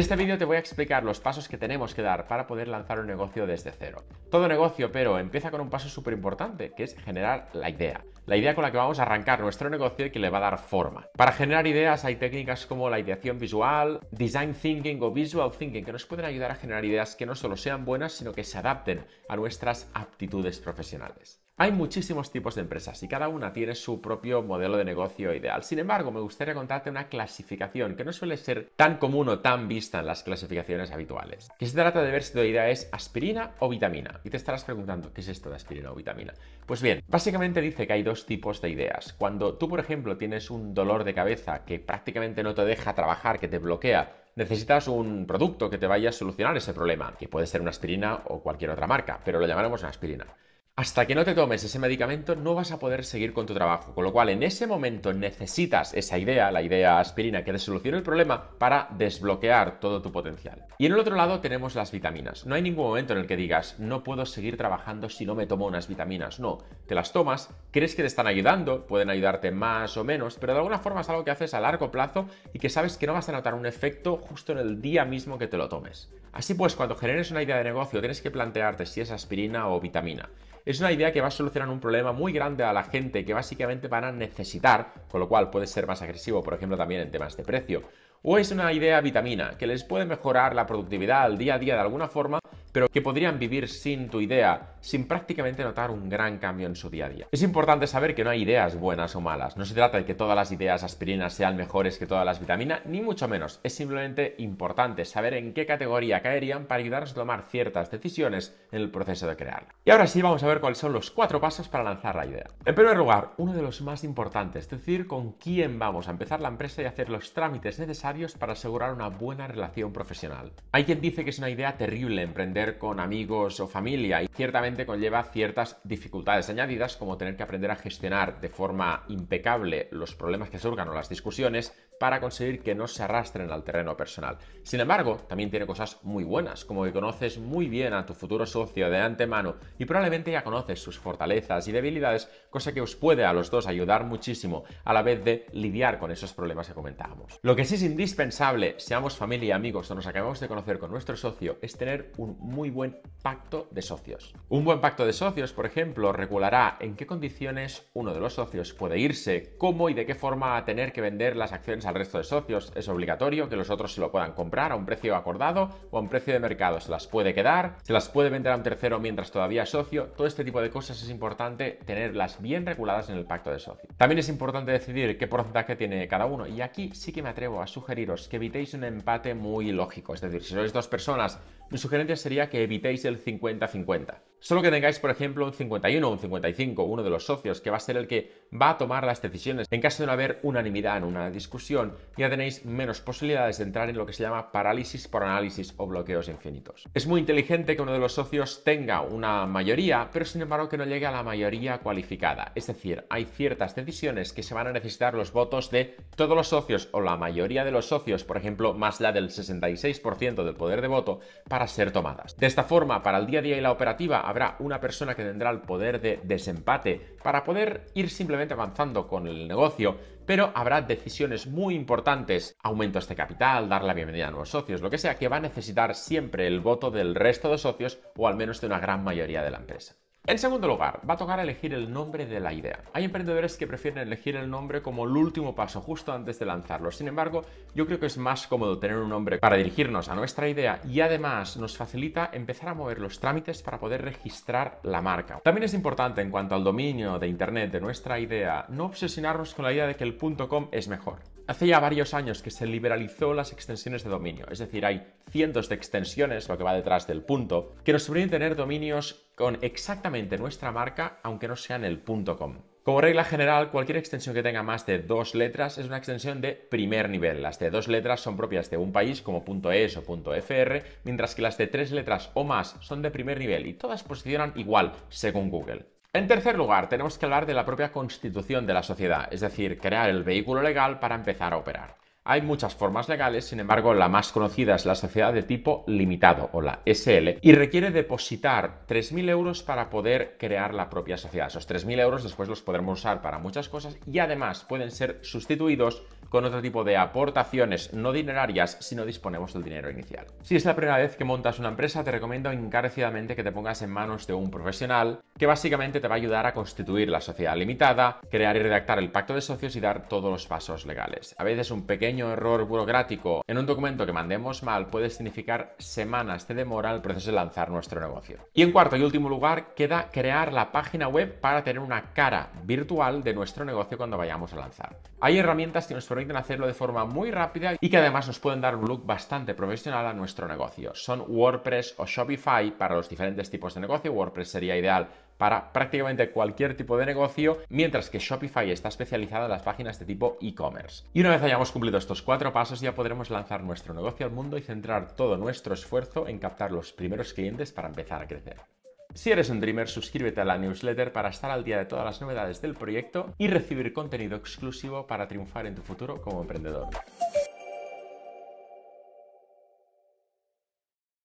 En este vídeo te voy a explicar los pasos que tenemos que dar para poder lanzar un negocio desde cero. Todo negocio, pero empieza con un paso súper importante, que es generar la idea. La idea con la que vamos a arrancar nuestro negocio y que le va a dar forma. Para generar ideas hay técnicas como la ideación visual, design thinking o visual thinking, que nos pueden ayudar a generar ideas que no solo sean buenas, sino que se adapten a nuestras aptitudes profesionales. Hay muchísimos tipos de empresas y cada una tiene su propio modelo de negocio ideal. Sin embargo, me gustaría contarte una clasificación que no suele ser tan común o tan vista en las clasificaciones habituales. Que se trata de ver si tu idea es aspirina o vitamina. Y te estarás preguntando, ¿qué es esto de aspirina o vitamina? Pues bien, básicamente dice que hay dos tipos de ideas. Cuando tú, por ejemplo, tienes un dolor de cabeza que prácticamente no te deja trabajar, que te bloquea, necesitas un producto que te vaya a solucionar ese problema, que puede ser una aspirina o cualquier otra marca, pero lo llamaremos una aspirina hasta que no te tomes ese medicamento no vas a poder seguir con tu trabajo. Con lo cual, en ese momento necesitas esa idea, la idea aspirina, que te solucione el problema para desbloquear todo tu potencial. Y en el otro lado tenemos las vitaminas. No hay ningún momento en el que digas, no puedo seguir trabajando si no me tomo unas vitaminas. No, te las tomas, crees que te están ayudando, pueden ayudarte más o menos, pero de alguna forma es algo que haces a largo plazo y que sabes que no vas a notar un efecto justo en el día mismo que te lo tomes. Así pues, cuando generes una idea de negocio, tienes que plantearte si es aspirina o vitamina. Es una idea que va a solucionar un problema muy grande a la gente que básicamente van a necesitar, con lo cual puede ser más agresivo, por ejemplo, también en temas de precio. O es una idea vitamina que les puede mejorar la productividad al día a día de alguna forma pero que podrían vivir sin tu idea, sin prácticamente notar un gran cambio en su día a día. Es importante saber que no hay ideas buenas o malas. No se trata de que todas las ideas aspirinas sean mejores que todas las vitaminas, ni mucho menos. Es simplemente importante saber en qué categoría caerían para ayudarnos a tomar ciertas decisiones en el proceso de crearla. Y ahora sí vamos a ver cuáles son los cuatro pasos para lanzar la idea. En primer lugar, uno de los más importantes, es decir, con quién vamos a empezar la empresa y hacer los trámites necesarios para asegurar una buena relación profesional. Hay quien dice que es una idea terrible emprender con amigos o familia y ciertamente conlleva ciertas dificultades añadidas como tener que aprender a gestionar de forma impecable los problemas que surgen o las discusiones para conseguir que no se arrastren al terreno personal. Sin embargo, también tiene cosas muy buenas, como que conoces muy bien a tu futuro socio de antemano y probablemente ya conoces sus fortalezas y debilidades, cosa que os puede a los dos ayudar muchísimo a la vez de lidiar con esos problemas que comentábamos. Lo que sí es indispensable, seamos familia y amigos o nos acabamos de conocer con nuestro socio, es tener un muy buen pacto de socios. Un buen pacto de socios, por ejemplo, regulará en qué condiciones uno de los socios puede irse, cómo y de qué forma tener que vender las acciones al resto de socios. Es obligatorio que los otros se lo puedan comprar a un precio acordado o a un precio de mercado. Se las puede quedar, se las puede vender a un tercero mientras todavía es socio. Todo este tipo de cosas es importante tenerlas bien reguladas en el pacto de socios. También es importante decidir qué porcentaje tiene cada uno. Y aquí sí que me atrevo a sugeriros que evitéis un empate muy lógico. Es decir, si sois dos personas, mi sugerencia sería que evitéis el 50-50. Solo que tengáis, por ejemplo, un 51 o un 55, uno de los socios, que va a ser el que va a tomar las decisiones. En caso de no haber unanimidad en una discusión, ya tenéis menos posibilidades de entrar en lo que se llama parálisis por análisis o bloqueos infinitos. Es muy inteligente que uno de los socios tenga una mayoría, pero sin embargo que no llegue a la mayoría cualificada. Es decir, hay ciertas decisiones que se van a necesitar los votos de todos los socios o la mayoría de los socios, por ejemplo, más la del 66% del poder de voto, para ser tomadas. De esta forma, para el día a día y la operativa, habrá una persona que tendrá el poder de desempate para poder ir simplemente avanzando con el negocio, pero habrá decisiones muy importantes, aumentos de este capital, dar la bienvenida a nuevos socios, lo que sea, que va a necesitar siempre el voto del resto de socios o al menos de una gran mayoría de la empresa. En segundo lugar, va a tocar elegir el nombre de la idea. Hay emprendedores que prefieren elegir el nombre como el último paso justo antes de lanzarlo. Sin embargo, yo creo que es más cómodo tener un nombre para dirigirnos a nuestra idea y además nos facilita empezar a mover los trámites para poder registrar la marca. También es importante en cuanto al dominio de internet de nuestra idea no obsesionarnos con la idea de que el .com es mejor. Hace ya varios años que se liberalizó las extensiones de dominio, es decir, hay cientos de extensiones, lo que va detrás del punto, que nos permiten tener dominios con exactamente nuestra marca, aunque no sea en el .com. Como regla general, cualquier extensión que tenga más de dos letras es una extensión de primer nivel. Las de dos letras son propias de un país como .es o .fr, mientras que las de tres letras o más son de primer nivel y todas posicionan igual según Google. En tercer lugar, tenemos que hablar de la propia constitución de la sociedad, es decir, crear el vehículo legal para empezar a operar. Hay muchas formas legales, sin embargo, la más conocida es la sociedad de tipo limitado o la SL y requiere depositar 3.000 euros para poder crear la propia sociedad. Esos 3.000 euros después los podremos usar para muchas cosas y además pueden ser sustituidos con otro tipo de aportaciones no dinerarias si no disponemos del dinero inicial. Si es la primera vez que montas una empresa, te recomiendo encarecidamente que te pongas en manos de un profesional que básicamente te va a ayudar a constituir la sociedad limitada, crear y redactar el pacto de socios y dar todos los pasos legales. A veces un pequeño error burocrático en un documento que mandemos mal puede significar semanas de demora al el proceso de lanzar nuestro negocio. Y en cuarto y último lugar queda crear la página web para tener una cara virtual de nuestro negocio cuando vayamos a lanzar. Hay herramientas que nos permiten hacerlo de forma muy rápida y que además nos pueden dar un look bastante profesional a nuestro negocio. Son WordPress o Shopify para los diferentes tipos de negocio. WordPress sería ideal para prácticamente cualquier tipo de negocio, mientras que Shopify está especializada en las páginas de tipo e-commerce. Y una vez hayamos cumplido estos cuatro pasos, ya podremos lanzar nuestro negocio al mundo y centrar todo nuestro esfuerzo en captar los primeros clientes para empezar a crecer. Si eres un dreamer, suscríbete a la newsletter para estar al día de todas las novedades del proyecto y recibir contenido exclusivo para triunfar en tu futuro como emprendedor.